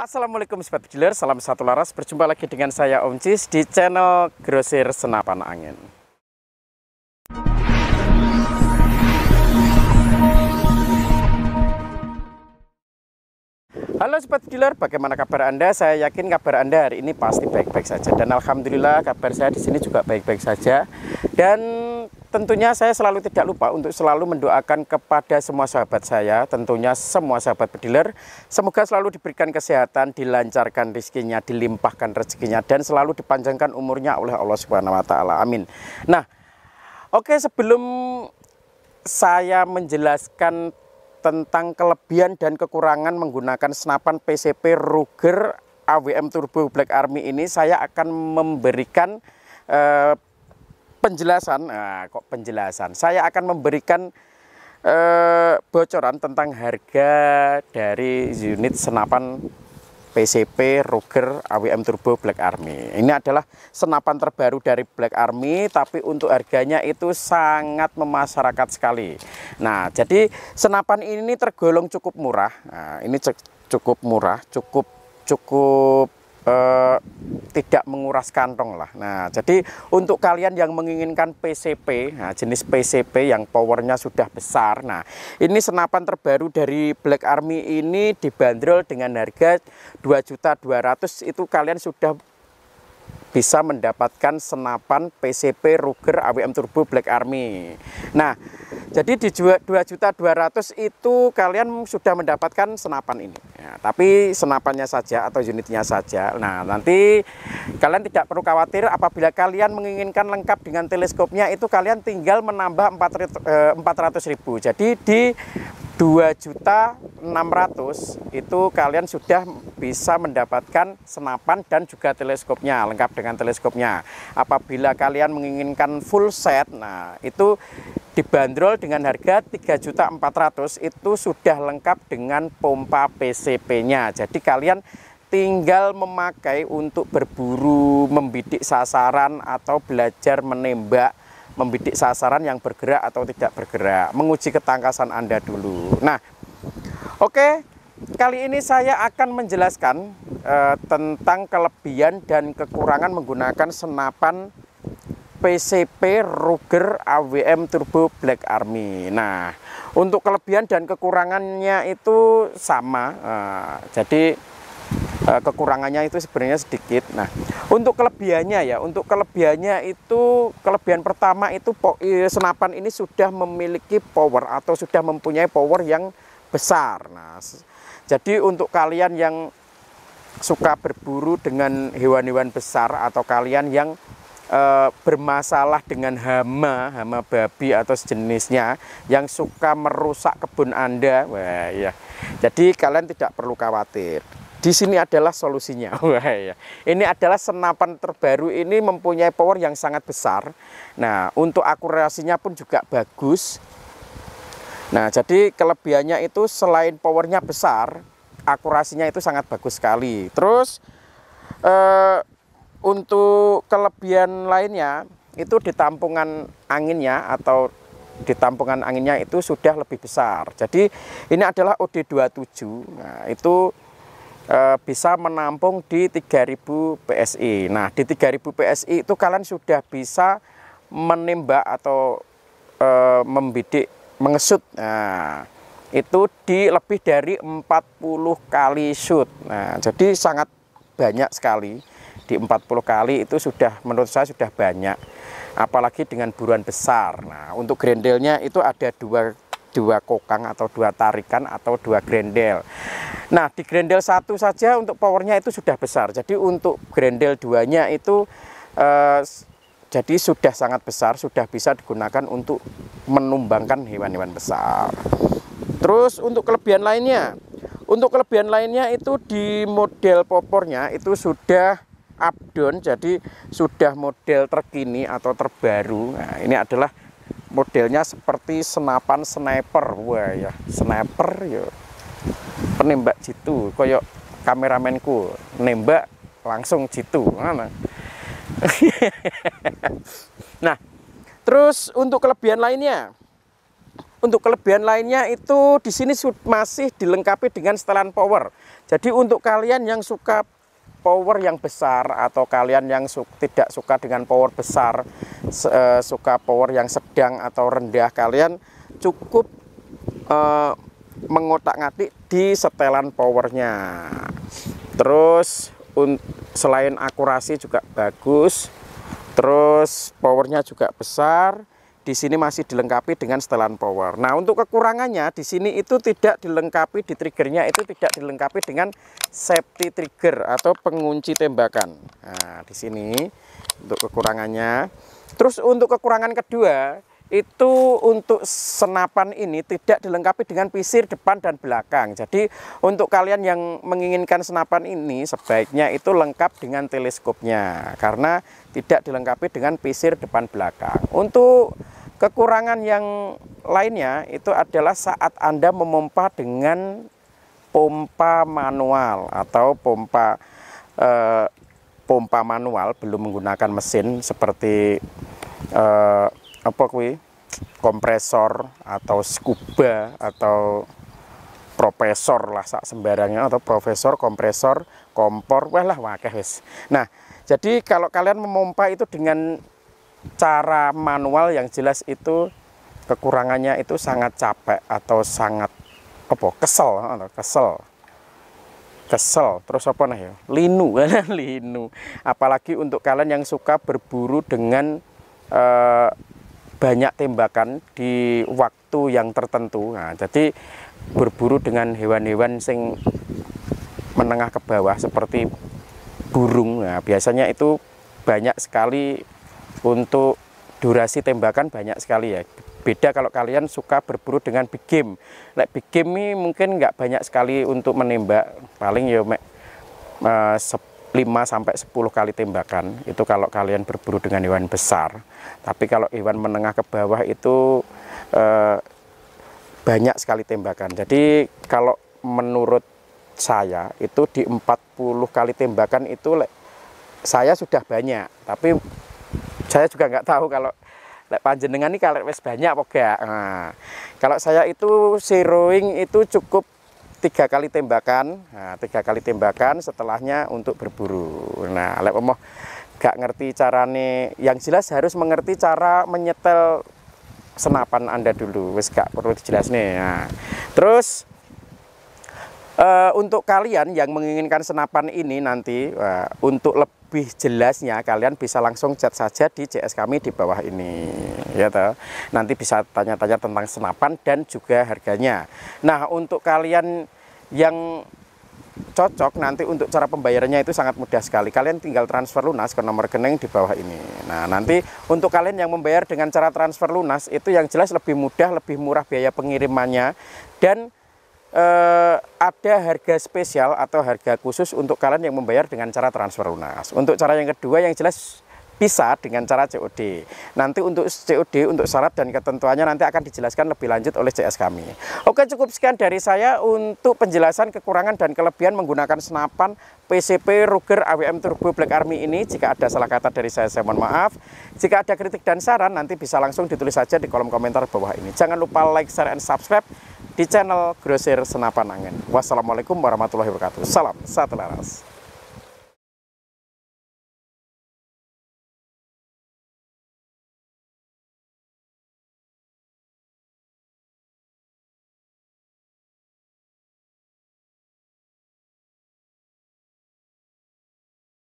Assalamualaikum Sobat Bediler, salam satu laras, berjumpa lagi dengan saya Om Cis di channel Grosir Senapan Angin. Halo Sobat Dealer, bagaimana kabar Anda? Saya yakin kabar Anda hari ini pasti baik-baik saja dan Alhamdulillah kabar saya di sini juga baik-baik saja dan Tentunya saya selalu tidak lupa untuk selalu mendoakan kepada semua sahabat saya, tentunya semua sahabat pediler. Semoga selalu diberikan kesehatan, dilancarkan rezekinya, dilimpahkan rezekinya, dan selalu dipanjangkan umurnya oleh Allah Subhanahu Wa Taala. Amin. Nah, oke okay, sebelum saya menjelaskan tentang kelebihan dan kekurangan menggunakan senapan PCP Ruger AWM Turbo Black Army ini, saya akan memberikan eh, penjelasan, nah, kok penjelasan, saya akan memberikan eh, bocoran tentang harga dari unit senapan PCP Ruger AWM Turbo Black Army. Ini adalah senapan terbaru dari Black Army, tapi untuk harganya itu sangat memasyarakat sekali. Nah, jadi senapan ini tergolong cukup murah. Nah, ini cukup murah, cukup cukup eh, tidak menguras kantong lah. Nah, jadi untuk kalian yang menginginkan PCP, nah, jenis PCP yang powernya sudah besar, nah ini senapan terbaru dari Black Army ini dibanderol dengan harga dua 2.200 itu kalian sudah bisa mendapatkan senapan PCP Ruger AWM Turbo Black Army. Nah, jadi di 2.200 itu kalian sudah mendapatkan senapan ini. Ya, tapi senapannya saja atau unitnya saja. Nah, nanti kalian tidak perlu khawatir apabila kalian menginginkan lengkap dengan teleskopnya itu kalian tinggal menambah eh, ribu. Jadi di 2 juta 600 itu kalian sudah bisa mendapatkan senapan dan juga teleskopnya lengkap dengan teleskopnya apabila kalian menginginkan full set nah itu dibanderol dengan harga 3.400 itu sudah lengkap dengan pompa PCP-nya. Jadi kalian tinggal memakai untuk berburu, membidik sasaran atau belajar menembak, membidik sasaran yang bergerak atau tidak bergerak, menguji ketangkasan Anda dulu. Nah, oke, okay, kali ini saya akan menjelaskan uh, tentang kelebihan dan kekurangan menggunakan senapan PCP Ruger AWM Turbo Black Army. Nah, untuk kelebihan dan kekurangannya itu sama. Ah, jadi ah, kekurangannya itu sebenarnya sedikit. Nah, untuk kelebihannya ya, untuk kelebihannya itu kelebihan pertama itu senapan ini sudah memiliki power atau sudah mempunyai power yang besar. Nah, jadi untuk kalian yang suka berburu dengan hewan-hewan besar atau kalian yang Eh, bermasalah dengan hama, hama babi atau sejenisnya yang suka merusak kebun Anda. Wah, ya Jadi kalian tidak perlu khawatir. Di sini adalah solusinya. Wah, ya Ini adalah senapan terbaru ini mempunyai power yang sangat besar. Nah, untuk akurasinya pun juga bagus. Nah, jadi kelebihannya itu selain powernya besar, akurasinya itu sangat bagus sekali. Terus eh, untuk kelebihan lainnya itu di anginnya atau di anginnya itu sudah lebih besar. Jadi ini adalah OD27. Nah, itu e, bisa menampung di 3000 PSI. Nah, di 3000 PSI itu kalian sudah bisa menembak atau e, membidik mengesut. Nah, itu di lebih dari 40 kali shoot. Nah, jadi sangat banyak sekali di 40 kali itu sudah menurut saya sudah banyak apalagi dengan buruan besar nah untuk grendelnya itu ada dua dua kokang atau dua tarikan atau dua grendel nah di grendel satu saja untuk powernya itu sudah besar jadi untuk grendel duanya itu eh, jadi sudah sangat besar sudah bisa digunakan untuk menumbangkan hewan-hewan besar terus untuk kelebihan lainnya untuk kelebihan lainnya itu di model popornya itu sudah up jadi sudah model terkini atau terbaru nah, ini adalah modelnya seperti senapan sniper wah ya sniper ya penembak jitu koyok kameramenku nembak langsung jitu nah, nah terus untuk kelebihan lainnya untuk kelebihan lainnya itu di sini masih dilengkapi dengan setelan power. Jadi untuk kalian yang suka power yang besar atau kalian yang su tidak suka dengan power besar uh, suka power yang sedang atau rendah kalian cukup uh, eh, mengotak-ngatik di setelan powernya terus selain akurasi juga bagus terus powernya juga besar di sini masih dilengkapi dengan setelan power. Nah, untuk kekurangannya di sini itu tidak dilengkapi di triggernya itu tidak dilengkapi dengan safety trigger atau pengunci tembakan. Nah, di sini untuk kekurangannya. Terus untuk kekurangan kedua, itu untuk senapan ini tidak dilengkapi dengan pisir depan dan belakang. Jadi untuk kalian yang menginginkan senapan ini sebaiknya itu lengkap dengan teleskopnya karena tidak dilengkapi dengan pisir depan belakang. Untuk kekurangan yang lainnya itu adalah saat Anda memompa dengan pompa manual atau pompa eh, pompa manual belum menggunakan mesin seperti eh, apa kuwi kompresor atau scuba atau profesor lah sak sembarangnya atau profesor kompresor kompor wah lah wakeh wis nah jadi kalau kalian memompa itu dengan cara manual yang jelas itu kekurangannya itu sangat capek atau sangat apa kesel atau kesel kesel terus apa nih ya linu linu apalagi untuk kalian yang suka berburu dengan eh, banyak tembakan di waktu yang tertentu. Nah, jadi berburu dengan hewan-hewan sing menengah ke bawah seperti burung. Nah, biasanya itu banyak sekali untuk durasi tembakan banyak sekali ya. Beda kalau kalian suka berburu dengan big game. Lek big game ini mungkin nggak banyak sekali untuk menembak, paling ya mek, eh, 5 sampai 10 kali tembakan itu kalau kalian berburu dengan hewan besar. Tapi kalau hewan menengah ke bawah itu e, banyak sekali tembakan. Jadi kalau menurut saya itu di 40 kali tembakan itu saya sudah banyak, tapi saya juga nggak tahu kalau lek panjenengan ini kalau wes banyak apa enggak. Nah, kalau saya itu zeroing itu cukup tiga kali tembakan nah, tiga kali tembakan setelahnya untuk berburu nah lek omoh gak ngerti carane yang jelas harus mengerti cara menyetel senapan anda dulu wes gak perlu dijelas nih nah. terus uh, untuk kalian yang menginginkan senapan ini nanti uh, untuk lebih lebih jelasnya kalian bisa langsung chat saja di CS kami di bawah ini ya toh. Nanti bisa tanya-tanya tentang senapan dan juga harganya. Nah, untuk kalian yang cocok nanti untuk cara pembayarannya itu sangat mudah sekali. Kalian tinggal transfer lunas ke nomor rekening di bawah ini. Nah, nanti untuk kalian yang membayar dengan cara transfer lunas itu yang jelas lebih mudah, lebih murah biaya pengirimannya dan eh, ada harga spesial atau harga khusus untuk kalian yang membayar dengan cara transfer lunas. Untuk cara yang kedua yang jelas bisa dengan cara COD. Nanti untuk COD untuk syarat dan ketentuannya nanti akan dijelaskan lebih lanjut oleh CS kami. Oke, cukup sekian dari saya untuk penjelasan kekurangan dan kelebihan menggunakan senapan PCP Ruger AWM Turbo Black Army ini. Jika ada salah kata dari saya, saya mohon maaf. Jika ada kritik dan saran, nanti bisa langsung ditulis saja di kolom komentar bawah ini. Jangan lupa like, share, and subscribe di channel Grosir Senapan Angin. Wassalamualaikum warahmatullahi wabarakatuh. Salam satu laras.